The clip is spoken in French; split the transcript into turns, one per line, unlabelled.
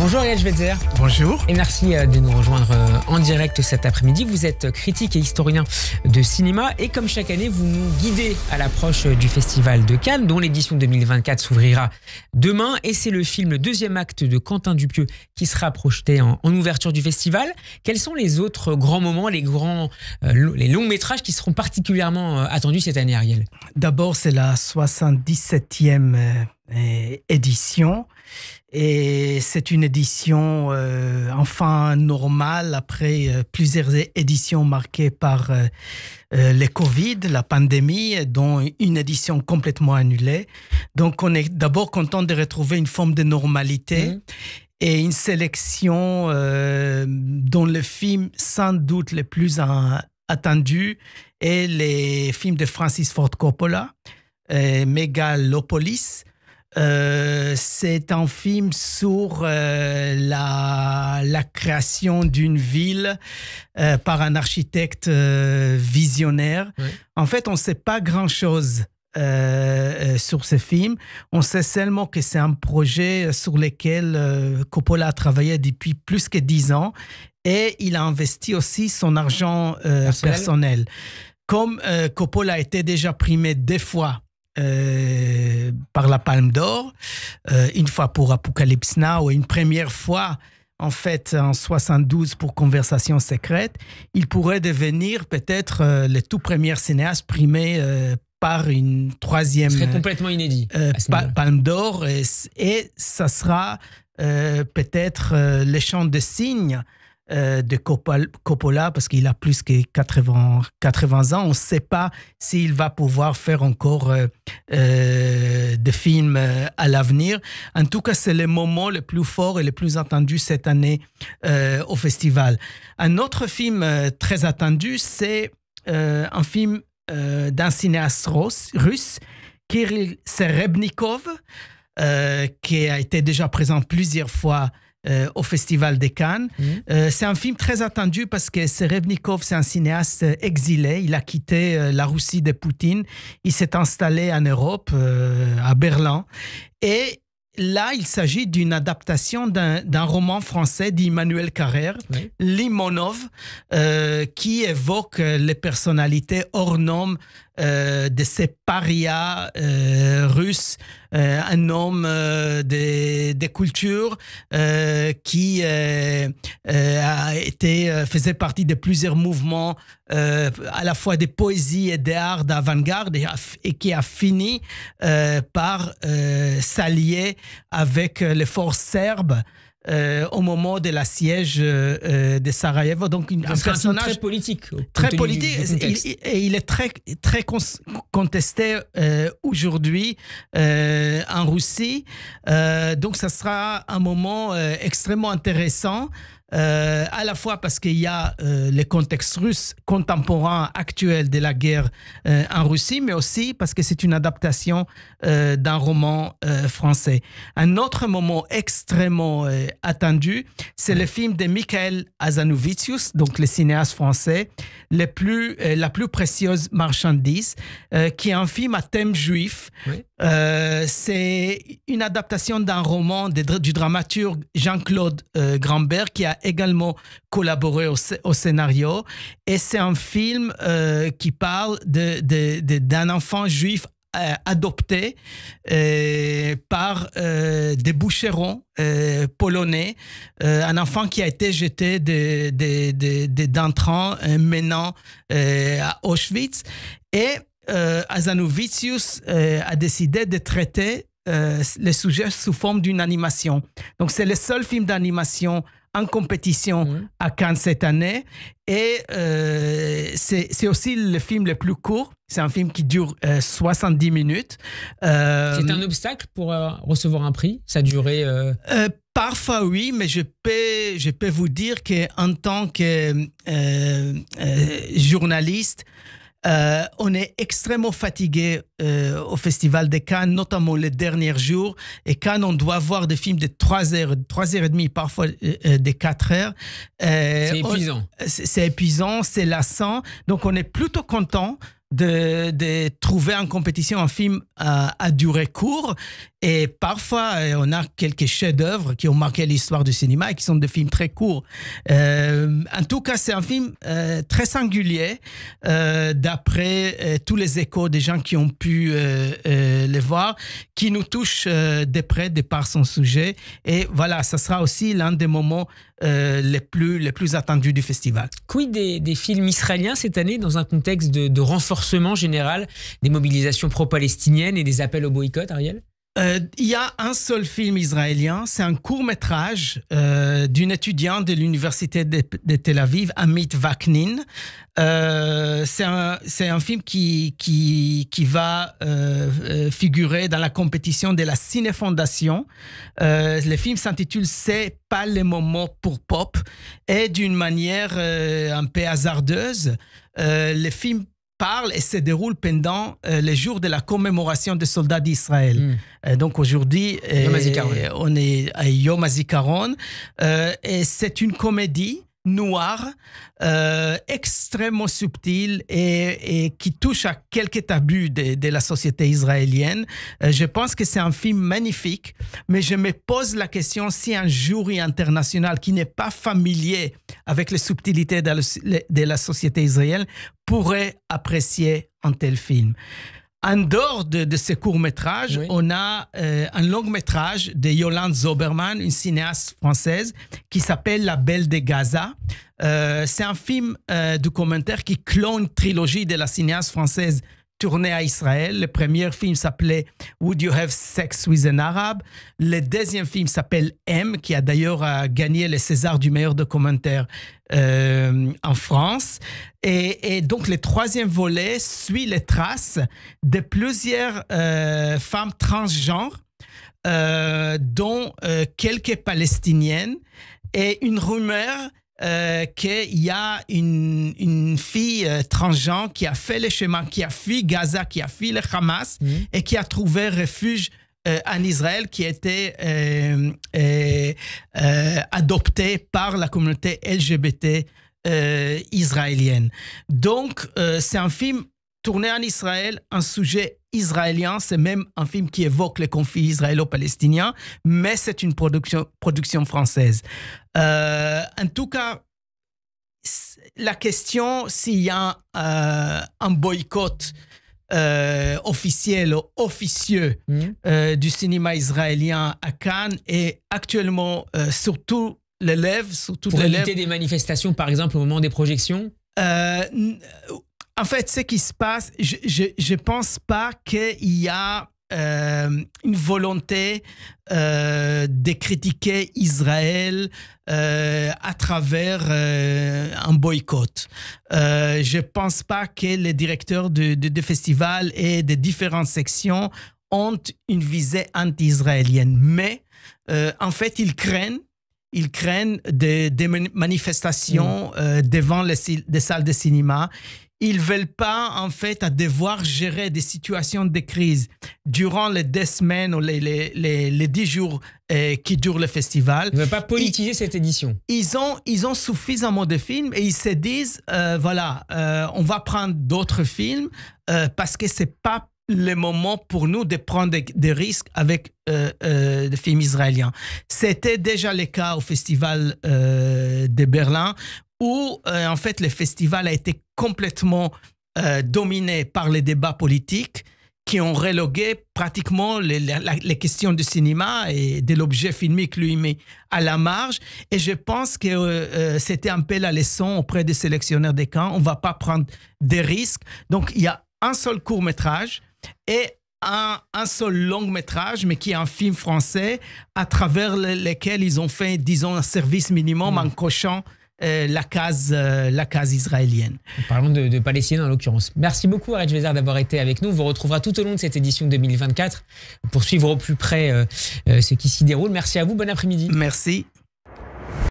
Bonjour Yael Schweitzer. Bonjour. Et merci euh, de nous rejoindre euh, en direct cet après-midi. Vous êtes critique et historien de cinéma et comme chaque année, vous nous guidez à l'approche euh, du Festival de Cannes dont l'édition 2024 s'ouvrira demain et c'est le film le deuxième acte de Quentin Dupieux qui sera projeté en, en, ouverture du festival. Quels sont les autres grands moments, les grands, les longs métrages qui seront particulièrement attendus cette année Ariel D'abord, c'est la 77e euh, édition. Et c'est une édition euh, enfin normale après euh, plusieurs éditions marquées par le Covid, la pandémie, dont une édition complètement annulée. Donc on est d'abord content de retrouver une forme de normalité. Mmh. Et une sélection dont le film, sans doute, le plus attendu est les films de Francis Ford Coppola, Megalopolis, euh, c'est un film sur euh, la, création d'une ville euh, par un architecte visionnaire. En fait, on ne sait pas grand-chose. sur ce film. On sait seulement que c'est un projet sur lequel Coppola a travaillé depuis plus que dix ans et il a investi aussi son argent personnel. personnel. Comme Coppola a été déjà primé deux fois euh, par la Palme d'Or, euh, une fois pour Apocalypse Now et une première fois en fait en 72 pour Conversation secrète, il pourrait devenir peut-être euh, le tout premier cinéaste primé par une troisième. complètement inédit. Palme d'Or et, ça sera peut-être le champ de signes euh, de Coppola, parce qu'il a plus que 80, 80 ans. On ne sait pas s'il va pouvoir faire encore euh, euh, des films à l'avenir. En tout cas, c'est le moment le plus fort et le plus attendu cette année au festival. Un autre film très attendu, c'est un film d'un cinéaste russe, Kirill Serebnikov, qui a été déjà présent plusieurs fois euh, au Festival des Cannes. Mm. Euh, c'est un film très attendu parce que Serebnikov, c'est un cinéaste euh, exilé. Il a quitté la Russie de Poutine. Il s'est installé en Europe, à Berlin. Et là, il s'agit d'une adaptation d'un roman français d'Emmanuel Carrère, Limonov, qui évoque les personnalités hors normes euh, de ces parias euh, russes, euh, un homme des de cultures qui a été, faisait partie de plusieurs mouvements à la fois de poésie et d'art d'avant-garde et, qui a fini par s'allier avec les forces serbes. Euh, au moment de la siège euh, euh, de Sarajevo. Donc, un personnage très politique. Très politique. et il est très, très contesté aujourd'hui en Russie. donc, ça sera un moment extrêmement intéressant euh, à la fois parce qu'il y a euh, le contexte russe contemporain actuel de la guerre euh, en Russie, mais aussi parce que c'est une adaptation d'un roman français. Un autre moment extrêmement attendu, c'est le film de Michael Azanovicius, donc le cinéaste français, plus, La plus précieuse marchandise, qui est un film à thème juif. c'est une adaptation d'un roman du dramaturge Jean-Claude Grandbert qui a également collaboré au, scénario. Et c'est un film euh, qui parle d'un de, enfant juif euh, adopté euh, par des boucherons polonais, un enfant qui a été jeté d'un de, menant à Auschwitz. Et Azanovicius a décidé de traiter le sujet sous forme d'une animation. Donc c'est le seul film d'animation en compétition à Cannes cette année. Et euh, c'est aussi le film le plus court. C'est un film qui dure 70 euh, minutes. Euh, c'est un obstacle pour recevoir un prix Sa duré Parfois oui, mais je peux, je peux vous dire qu'en tant que journaliste, euh, on est extrêmement fatigué euh, au Festival de Cannes, notamment les derniers jours. Et quand on doit voir des films de 3 heures, 3 heures et demie, parfois des euh, de 4 heures. c'est épuisant. C'est épuisant, c'est lassant. Donc, on est plutôt content de, trouver en compétition un film à, durée courte. Et parfois, euh, on a quelques chefs-d'œuvre qui ont marqué l'histoire du cinéma et qui sont des films très courts. Euh, en tout cas, c'est un film euh, très singulier, d'après tous les échos des gens qui ont pu le voir, qui nous touche de près de par son sujet. Et voilà, ça sera aussi l'un des moments euh, les, plus, les plus attendus du festival. Quid des, films israéliens cette année dans un contexte de renforcement général des mobilisations pro-palestiniennes et des appels au boycott, Ariel euh, il y a un seul film israélien, c'est un court métrage euh, d'une étudiante de l'université de, Tel Aviv, Amit Vaknin. Euh, c'est un, film qui, qui, qui va figurer dans la compétition de la Ciné Fondation. le film s'intitule C'est pas le moment pour Pop et d'une manière un peu hasardeuse, le film parle et se déroule pendant euh, les jours de la commémoration des soldats d'Israël. Hmm. Euh, donc aujourd'hui, euh, on est à Yom HaZikaron. et c'est une comédie noir, euh, extrêmement subtil et, qui touche à quelques tabus de, la société israélienne. Euh, je pense que c'est un film magnifique, mais je me pose la question si un jury international qui n'est pas familier avec les subtilités de la société israélienne pourrait apprécier un tel film. En dehors de, ces courts-métrages, on a euh, un long-métrage de Yolande Zoberman, une cinéaste française, qui s'appelle La Belle de Gaza. Euh, c'est un film de euh, documentaire qui clone la trilogie de la cinéaste française tournée à Israël. Le premier film s'appelait Would You Have Sex with an Arab? Le deuxième film s'appelle M, qui a d'ailleurs euh, gagné le César du meilleur documentaire euh, en France. Et, donc, le troisième volet suit les traces de plusieurs euh, femmes transgenres, euh, dont quelques palestiniennes. Et une rumeur euh, qu'il y a une, une fille euh, transgenre qui a fait le chemin, qui a fui Gaza, qui a fui le Hamas mm. et qui a trouvé refuge euh, en Israël, qui était adoptée par la communauté LGBT. israélienne. Donc, c'est un film Tourner en Israël, un sujet israélien. C'est même un film qui évoque les conflits israélo-palestiniens, mais c'est une production, production française. Euh, en tout cas, la question s'il y a euh, un boycott euh, officiel, officieux hmm. euh, du cinéma israélien à Cannes est actuellement surtout l'élève. Pour éviter des manifestations, par exemple, au moment des projections en fait, ce qui se passe, je ne pense pas qu'il y a euh, une volonté euh, de critiquer Israël euh, à travers un boycott. je ne pense pas que les directeurs de, de, de festivals et des différentes sections ont une visée anti-israélienne. Mais en fait, ils craignent ils craignent des, manifestations mm. euh, devant les, salles de cinéma. Ils veulent pas, en fait, à devoir gérer des situations de crise durant les deux semaines ou les, les, dix jours euh, qui durent le festival. Ils ne veulent pas politiser cette édition. Ils ont, ils ont suffisamment de films et ils se disent, euh, voilà, on va prendre d'autres films parce que c'est pas le moment pour nous de prendre des, risques avec euh, euh, des films israéliens. C'était déjà le cas au festival euh, de Berlin, où euh, en fait le festival a été complètement euh, dominé par les débats politiques qui ont relogué pratiquement les, les questions du cinéma et de l'objet filmique lui-même à la marge. Et je pense que euh, euh c'était un peu la leçon auprès des sélectionneurs des camps. On ne va pas prendre des risques. Donc, il y a un seul court métrage et un, seul long métrage, mais qui est un film français, à travers lequel ils ont fait, disons, un service minimum hmm. en cochant euh, la, case, euh, la case israélienne. Parlons de, de palestinien en l'occurrence. Merci beaucoup Arène Vézard, d'avoir été avec nous. On vous retrouvera tout au long de cette édition 2024 pour suivre au plus près euh, ce qui s'y déroule. Merci à vous, bon après-midi. Merci.